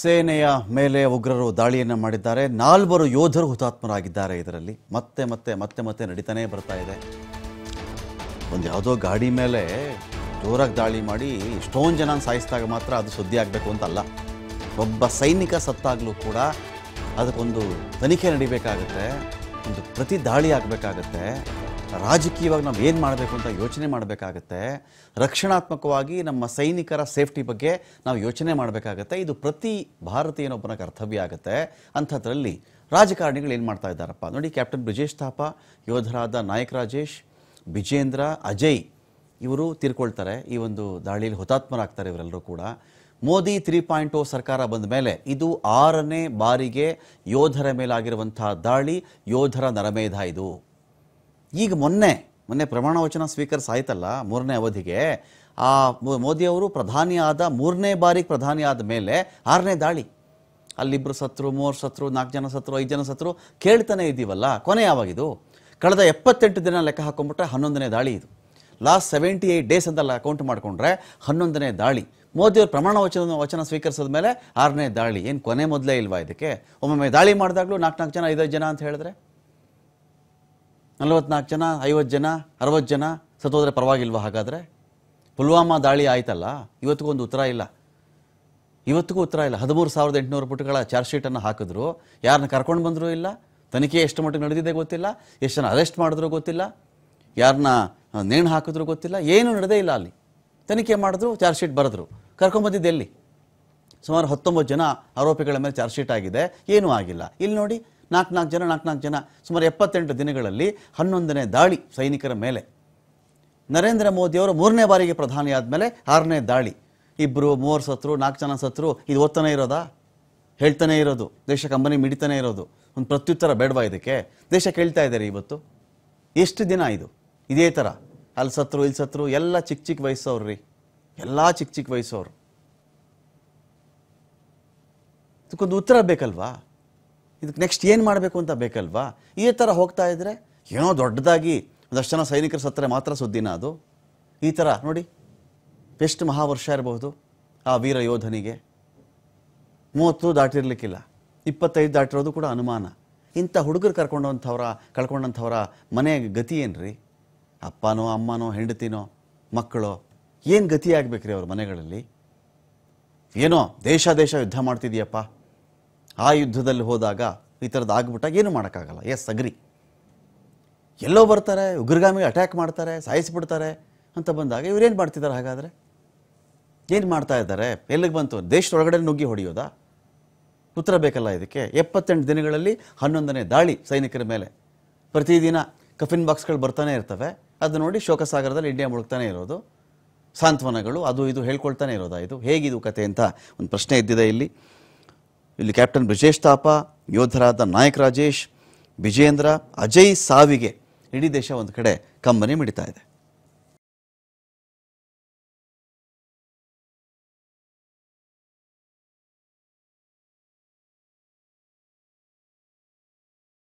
ಸೇನೆಯ ಮೇಲೆ ಉಗ್ರರು ದಾಳಿಯನ್ನು ಮಾಡಿದ್ದಾರೆ ನಾಲ್ವರು ಯೋಧರು ಹುತಾತ್ಮರಾಗಿದ್ದಾರೆ ಇದರಲ್ಲಿ ಮತ್ತೆ ಮತ್ತೆ ಮತ್ತೆ ಮತ್ತೆ ನಡೀತಾನೆ ಬರ್ತಾ ಇದೆ ಒಂದು ಯಾವುದೋ ಗಾಡಿ ಮೇಲೆ ಜೋರಾಗಿ ದಾಳಿ ಮಾಡಿ ಎಷ್ಟೊಂದು ಜನ ಸಾಯಿಸಿದಾಗ ಮಾತ್ರ ಅದು ಸುದ್ದಿ ಆಗಬೇಕು ಅಂತಲ್ಲ ಒಬ್ಬ ಸೈನಿಕ ಸತ್ತಾಗಲೂ ಕೂಡ ಅದಕ್ಕೊಂದು ತನಿಖೆ ನಡಿಬೇಕಾಗತ್ತೆ ಒಂದು ಪ್ರತಿ ದಾಳಿ ಆಗಬೇಕಾಗತ್ತೆ ರಾಜಕೀಯವಾಗಿ ನಾವು ಏನು ಮಾಡಬೇಕು ಅಂತ ಯೋಚನೆ ಮಾಡಬೇಕಾಗತ್ತೆ ರಕ್ಷಣಾತ್ಮಕವಾಗಿ ನಮ್ಮ ಸೈನಿಕರ ಸೇಫ್ಟಿ ಬಗ್ಗೆ ನಾವು ಯೋಚನೆ ಮಾಡಬೇಕಾಗತ್ತೆ ಇದು ಪ್ರತಿ ಭಾರತೀಯನೊಬ್ಬನ ಕರ್ತವ್ಯ ಆಗುತ್ತೆ ಅಂಥದ್ರಲ್ಲಿ ರಾಜಕಾರಣಿಗಳು ಏನು ಮಾಡ್ತಾ ಇದ್ದಾರಪ್ಪ ನೋಡಿ ಕ್ಯಾಪ್ಟನ್ ಬ್ರಿಜೇಶ್ ತಾಪ ಯೋಧರಾದ ನಾಯಕ್ ರಾಜೇಶ್ ವಿಜೇಂದ್ರ ಅಜಯ್ ಇವರು ತೀರ್ಕೊಳ್ತಾರೆ ಈ ಒಂದು ದಾಳಿಯಲ್ಲಿ ಹುತಾತ್ಮರಾಗ್ತಾರೆ ಇವರೆಲ್ಲರೂ ಕೂಡ ಮೋದಿ ತ್ರೀ ಪಾಯಿಂಟ್ ಓ ಸರ್ಕಾರ ಬಂದ ಮೇಲೆ ಇದು ಆರನೇ ಬಾರಿಗೆ ಯೋಧರ ಮೇಲಾಗಿರುವಂತಹ ದಾಳಿ ಯೋಧರ ನರಮೇಧ ಇದು ಈಗ ಮೊನ್ನೆ ಮೊನ್ನೆ ಪ್ರಮಾಣ ವಚನ ಸ್ವೀಕರಿಸಾಯ್ತಲ್ಲ ಮೂರನೇ ಅವಧಿಗೆ ಆ ಮೋದಿಯವರು ಪ್ರಧಾನಿ ಆದ ಮೂರನೇ ಬಾರಿಗೆ ಪ್ರಧಾನಿ ಆದ ಮೇಲೆ ಆರನೇ ದಾಳಿ ಅಲ್ಲಿಬ್ಬರು ಸತ್ರು ಮೂರು ಸತ್ರು ನಾಲ್ಕು ಜನ ಸತ್ರು ಐದು ಜನ ಸತ್ರು ಕೇಳ್ತಾನೆ ಇದ್ದೀವಲ್ಲ ಕೊನೆ ಯಾವಾಗಿದು ಕಳೆದ ಎಪ್ಪತ್ತೆಂಟು ದಿನ ಲೆಕ್ಕ ಹಾಕೊಂಡ್ಬಿಟ್ರೆ ಹನ್ನೊಂದನೇ ದಾಳಿ ಇದು ಲಾಸ್ಟ್ ಸೆವೆಂಟಿ ಏಯ್ಟ್ ಡೇಸ್ ಅಂತೆಲ್ಲ ಅಕೌಂಟ್ ಮಾಡಿಕೊಂಡ್ರೆ ಹನ್ನೊಂದನೇ ದಾಳಿ ಮೋದಿಯವರು ಪ್ರಮಾಣ ವಚನ ವಚನ ಸ್ವೀಕರಿಸಿದ ಮೇಲೆ ಆರನೇ ದಾಳಿ ಏನು ಕೊನೆ ಮೊದಲೇ ಇಲ್ವಾ ಇದಕ್ಕೆ ಒಮ್ಮೊಮ್ಮೆ ದಾಳಿ ಮಾಡಿದಾಗಲೂ ನಾಲ್ಕು ನಾಲ್ಕು ಜನ ಐದೈದು ಜನ ಅಂತ ಹೇಳಿದ್ರೆ ನಲವತ್ನಾಲ್ಕು ಜನ ಐವತ್ತು ಜನ ಅರವತ್ತು ಜನ ಸತ್ತೋದ್ರೆ ಪರವಾಗಿಲ್ವಾ ಹಾಗಾದರೆ ಪುಲ್ವಾಮಾ ದಾಳಿ ಆಯ್ತಲ್ಲ ಇವತ್ತಿಗೂ ಒಂದು ಉತ್ತರ ಇಲ್ಲ ಇವತ್ತಿಗೂ ಉತ್ತರ ಇಲ್ಲ ಹದಿಮೂರು ಸಾವಿರದ ಎಂಟುನೂರು ಪುಟಗಳ ಚಾರ್ಜ್ ಶೀಟನ್ನು ಹಾಕಿದ್ರು ಯಾರನ್ನ ಕರ್ಕೊಂಡು ಬಂದರೂ ಇಲ್ಲ ತನಿಖೆ ಎಷ್ಟು ಮಟ್ಟಿಗೆ ನಡೆದಿದೆ ಗೊತ್ತಿಲ್ಲ ಎಷ್ಟು ಜನ ಅರೆಸ್ಟ್ ಮಾಡಿದ್ರೂ ಗೊತ್ತಿಲ್ಲ ಯಾರನ್ನ ನೇಣು ಹಾಕಿದ್ರೂ ಗೊತ್ತಿಲ್ಲ ಏನೂ ನಡೆದೇ ಇಲ್ಲ ಅಲ್ಲಿ ತನಿಖೆ ಮಾಡಿದ್ರು ಚಾರ್ಜ್ ಶೀಟ್ ಬರೆದ್ರು ಕರ್ಕೊಂಬಂದಿದ್ದು ಎಲ್ಲಿ ಸುಮಾರು ಹತ್ತೊಂಬತ್ತು ಜನ ಆರೋಪಿಗಳ ಮೇಲೆ ಚಾರ್ಜ್ ಶೀಟ್ ಆಗಿದೆ ಏನೂ ಆಗಿಲ್ಲ ಇಲ್ಲಿ ನೋಡಿ ನಾಲ್ಕು ನಾಲ್ಕು ಜನ ನಾಲ್ಕು ನಾಲ್ಕು ಜನ ಸುಮಾರು ಎಪ್ಪತ್ತೆಂಟು ದಿನಗಳಲ್ಲಿ ಹನ್ನೊಂದನೇ ದಾಳಿ ಸೈನಿಕರ ಮೇಲೆ ನರೇಂದ್ರ ಮೋದಿಯವರು ಮೂರನೇ ಬಾರಿಗೆ ಪ್ರಧಾನಿ ಆದಮೇಲೆ ಆರನೇ ದಾಳಿ ಇಬ್ಬರು ಮೂವರು ಸತ್ರು ನಾಲ್ಕು ಜನ ಸತ್ರು ಇದು ಓದ್ತಾನೆ ಇರೋದಾ ಹೇಳ್ತಾನೆ ಇರೋದು ದೇಶ ಕಂಬನಿ ಮಿಡಿತಾನೆ ಇರೋದು ಒಂದು ಪ್ರತ್ಯುತ್ತರ ಬೇಡವಾ ಇದಕ್ಕೆ ದೇಶ ಕೇಳ್ತಾ ಇದ್ದಾರೆ ಇವತ್ತು ಎಷ್ಟು ದಿನ ಇದು ಇದೇ ಥರ ಅಲ್ಲಿ ಸತ್ರು ಇಲ್ಲಿ ಸತ್ರು ಎಲ್ಲ ಚಿಕ್ಕ ಚಿಕ್ಕ ವಯಸ್ಸವ್ರು ರೀ ಎಲ್ಲ ಚಿಕ್ಕ ಚಿಕ್ಕ ವಯಸ್ಸವ್ರು ಇದಕ್ಕೊಂದು ಉತ್ತರ ಬೇಕಲ್ವಾ ಇದಕ್ಕೆ ನೆಕ್ಸ್ಟ್ ಏನು ಮಾಡಬೇಕು ಅಂತ ಬೇಕಲ್ವಾ ಈ ಥರ ಹೋಗ್ತಾ ಇದ್ರೆ ಏನೋ ದೊಡ್ಡದಾಗಿ ಒಂದಷ್ಟು ಜನ ಸೈನಿಕರ ಸತ್ತರೆ ಮಾತ್ರ ಸುದ್ದಿನ ಅದು ಈ ಥರ ನೋಡಿ ಎಷ್ಟು ಮಹಾವರ್ಷ ಇರಬಹುದು ಆ ವೀರ ಯೋಧನಿಗೆ ಮೂವತ್ತು ದಾಟಿರ್ಲಿಕ್ಕಿಲ್ಲ ಇಪ್ಪತ್ತೈದು ದಾಟಿರೋದು ಕೂಡ ಅನುಮಾನ ಇಂಥ ಹುಡುಗರು ಕರ್ಕೊಂಡಂಥವ್ರ ಕಳ್ಕೊಂಡಂಥವ್ರ ಮನೆಗೆ ಗತಿ ಏನು ರೀ ಅಪ್ಪನೋ ಅಮ್ಮನೋ ಹೆಂಡತಿನೋ ಮಕ್ಕಳೋ ಏನು ಗತಿ ಆಗಬೇಕ್ರಿ ಅವ್ರ ಮನೆಗಳಲ್ಲಿ ಏನೋ ದೇಶ ದೇಶ ಯುದ್ಧ ಮಾಡ್ತಿದೀಯಪ್ಪ ಆ ಯುದ್ಧದಲ್ಲಿ ಹೋದಾಗ ಈ ಥರದ್ದು ಆಗ್ಬಿಟ್ಟಾಗ ಏನು ಮಾಡೋಕ್ಕಾಗಲ್ಲ ಎಸ್ ಅಗ್ರಿ ಎಲ್ಲೋ ಬರ್ತಾರೆ ಉಗ್ರಗಾಮಿಗೆ ಅಟ್ಯಾಕ್ ಮಾಡ್ತಾರೆ ಸಾಯಿಸಿಬಿಡ್ತಾರೆ ಅಂತ ಬಂದಾಗ ಇವರೇನು ಮಾಡ್ತಿದ್ದಾರೆ ಹಾಗಾದರೆ ಏನು ಮಾಡ್ತಾ ಇದ್ದಾರೆ ಎಲ್ಲಿಗೆ ಬಂತು ದೇಶದೊಳಗಡೆ ನುಗ್ಗಿ ಹೊಡೆಯೋದಾ ಉತ್ತರ ಬೇಕಲ್ಲ ಇದಕ್ಕೆ ಎಪ್ಪತ್ತೆಂಟು ದಿನಗಳಲ್ಲಿ ಹನ್ನೊಂದನೇ ದಾಳಿ ಸೈನಿಕರ ಮೇಲೆ ಪ್ರತಿದಿನ ಕಫಿನ್ ಬಾಕ್ಸ್ಗಳು ಬರ್ತಾನೆ ಇರ್ತವೆ ಅದು ನೋಡಿ ಶೋಕಸಾಗರದಲ್ಲಿ ಇಂಡಿಯಾ ಮುಳುಗ್ತಾನೆ ಇರೋದು ಸಾಂತ್ವನಗಳು ಅದು ಇದು ಹೇಳ್ಕೊಳ್ತಾನೆ ಇರೋದಾ ಇದು ಹೇಗಿದು ಕತೆ ಅಂತ ಒಂದು ಪ್ರಶ್ನೆ ಇದ್ದಿದೆ ಇಲ್ಲಿ ಇಲ್ಲಿ ಕ್ಯಾಪ್ಟನ್ ಬ್ರಿಜೇಶ್ ತಾಪ ಯೋಧರಾದ ನಾಯಕ್ ರಾಜೇಶ್ ವಿಜೇಂದ್ರ ಅಜಯ್ ಸಾವಿಗೆ ಇಡೀ ದೇಶ ಒಂದು ಕಡೆ ಕಂಬನಿ ಮಿಡಿತಾ ಇದೆ